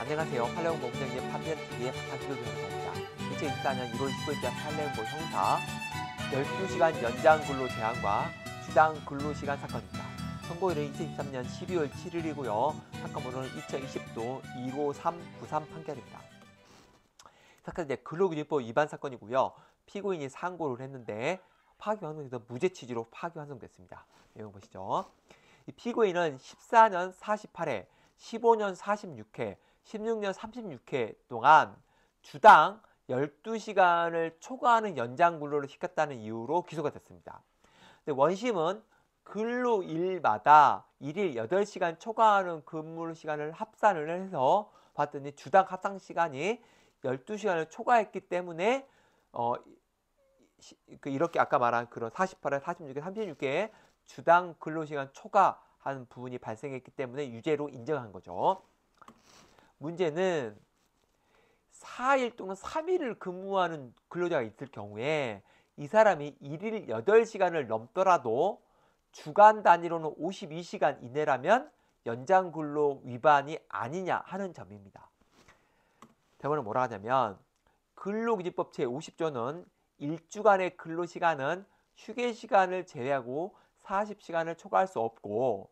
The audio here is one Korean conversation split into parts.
안녕하세요. 팔레옹목장생의 판넬TV의 박학규 변호사입니다. 2024년 1월 19일자 팔레옹 형사 12시간 연장 근로 제한과 주당 근로 시간 사건입니다. 선고일은 2023년 12월 7일이고요. 사건 번호는 2020도 253 부산 판결입니다. 사건은 이제 근로기준법 위반 사건이고요. 피고인이 상고를 했는데 파기환송에서 무죄 취지로 파기환송됐습니다. 내용 보시죠. 이 피고인은 14년 48회, 15년 46회, 16년 36회 동안 주당 12시간을 초과하는 연장 근로를 시켰다는 이유로 기소가 됐습니다. 근데 원심은 근로일마다 일일 8시간 초과하는 근무 시간을 합산을 해서 봤더니 주당 합산 시간이 12시간을 초과했기 때문에 어 그 이렇게 아까 말한 그런 48회, 46회, 36회 주당 근로시간 초과한 부분이 발생했기 때문에 유죄로 인정한 거죠. 문제는 4일 동안 3일을 근무하는 근로자가 있을 경우에 이 사람이 1일 8시간을 넘더라도 주간 단위로는 52시간 이내라면 연장 근로 위반이 아니냐 하는 점입니다. 대원은 뭐라 하냐면 근로기준법 제50조는 일주간의 근로시간은 휴게시간을 제외하고 40시간을 초과할 수 없고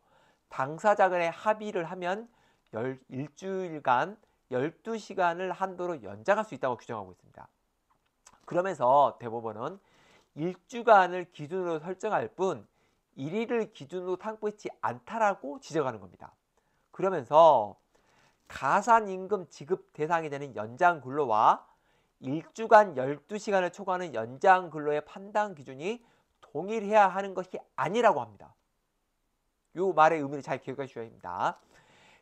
당사자 간의 합의를 하면 열, 일주일간 12시간을 한도로 연장할 수 있다고 규정하고 있습니다. 그러면서 대법원은 일주간을 기준으로 설정할 뿐 1일을 기준으로 탕보있지 않다라고 지적하는 겁니다. 그러면서 가산임금 지급 대상이 되는 연장근로와 일주간 12시간을 초과하는 연장근로의 판단 기준이 동일해야 하는 것이 아니라고 합니다. 요 말의 의미를 잘 기억해 주셔야 합니다.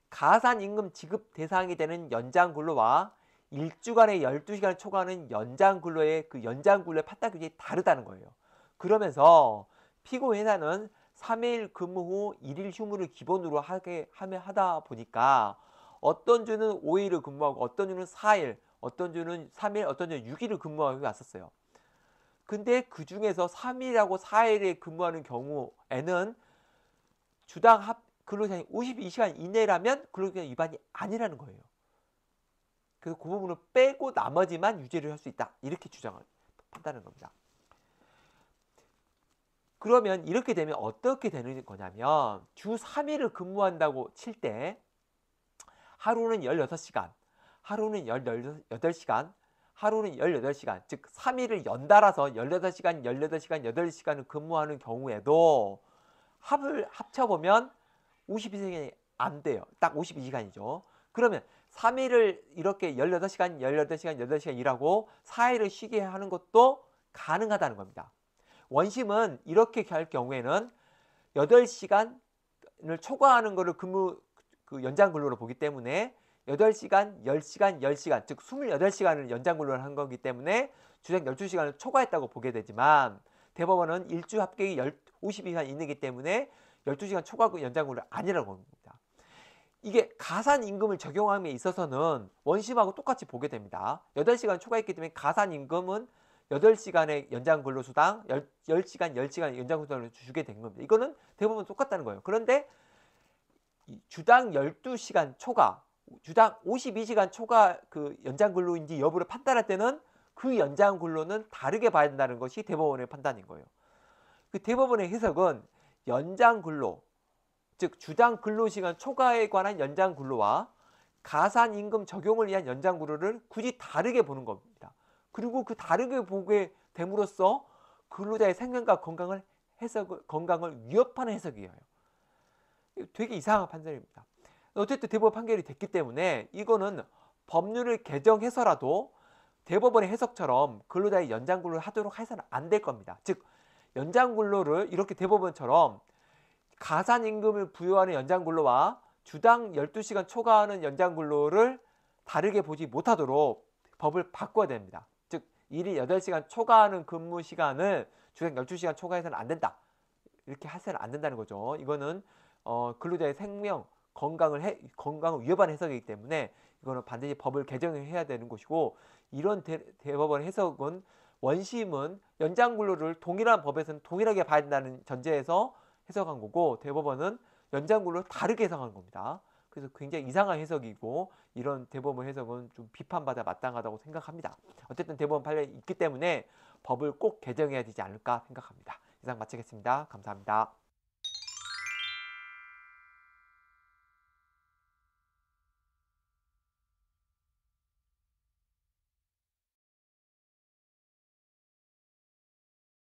가산임금 지급 대상이 되는 연장근로와 일주간의 1 2시간 초과하는 연장근로의 그 연장근로의 판단 규칙이 다르다는 거예요. 그러면서 피고회사는 3일 근무 후 1일 휴무를 기본으로 하게 하며 하다 보니까 어떤 주는 5일을 근무하고 어떤 주는 4일, 어떤 주는 3일, 어떤 주는 6일을 근무하고 왔었어요. 근데 그 중에서 3일하고 4일에 근무하는 경우에는 주당 합 근로시간이 52시간 이내라면 근로기간 위반이 아니라는 거예요. 그래서 그 부분을 빼고 나머지만 유죄를 할 수 있다. 이렇게 주장을 한다는 겁니다. 그러면 이렇게 되면 어떻게 되는 거냐면 주 3일을 근무한다고 칠 때 하루는 16시간, 하루는 18시간, 하루는 18시간, 즉 3일을 연달아서 18시간, 18시간, 8시간을 근무하는 경우에도 합을 합쳐보면 52시간이 안 돼요. 딱 52시간이죠. 그러면 3일을 이렇게 18시간, 18시간, 18시간 일하고 4일을 쉬게 하는 것도 가능하다는 겁니다. 원심은 이렇게 할 경우에는 8시간을 초과하는 것을 근무 그 연장 근로로 보기 때문에 8시간, 10시간, 10시간 즉 28시간을 연장 근로를 한 거기 때문에 주당 12시간을 초과했다고 보게 되지만 대법원은 일주 합계이 52시간 있는기 때문에 12시간 초과 연장근로를 아니라고 합니다. 이게 가산 임금을 적용함에 있어서는 원심하고 똑같이 보게 됩니다. 8시간 초과했기 때문에 가산 임금은 8시간의 연장 근로수당, 10, 시간1시간 연장 근로수당을 주게 된 겁니다. 이거는 대부분 똑같다는 거예요. 그런데 주당 12시간 초과, 주당 52시간 초과 그 연장 근로인지 여부를 판단할 때는 그 연장 근로는 다르게 봐야 된다는 것이 대법원의 판단인 거예요. 그 대법원의 해석은 연장 근로, 즉 주당 근로시간 초과에 관한 연장 근로와 가산 임금 적용을 위한 연장 근로를 굳이 다르게 보는 겁니다. 그리고 그 다르게 보게 됨으로써 근로자의 생명과 건강을 해석 건강을 위협하는 해석이에요. 되게 이상한 판단입니다 어쨌든 대법 판결이 됐기 때문에 이거는 법률을 개정해서라도 대법원의 해석처럼 근로자의 연장 근로를 하도록 해서는 안 될 겁니다. 즉 연장근로를 이렇게 대법원처럼 가산임금을 부여하는 연장근로와 주당 12시간 초과하는 연장근로를 다르게 보지 못하도록 법을 바꿔야 됩니다. 즉 일이 8시간 초과하는 근무 시간을 주당 12시간 초과해서는 안 된다. 이렇게 하세는안 된다는 거죠. 이거는 어, 근로자의 생명, 건강을 해, 건강을 위협하는 해석이기 때문에 이거는 반드시 법을 개정해야 되는 것이고 이런 대, 법원 해석은 원심은 연장근로를 동일한 법에서는 동일하게 봐야 된다는 전제에서 해석한 거고 대법원은 연장근로를 다르게 해석한 겁니다. 그래서 굉장히 이상한 해석이고 이런 대법원 해석은 좀 비판받아 마땅하다고 생각합니다. 어쨌든 대법원 판례 있기 때문에 법을 꼭 개정해야 되지 않을까 생각합니다. 이상 마치겠습니다. 감사합니다.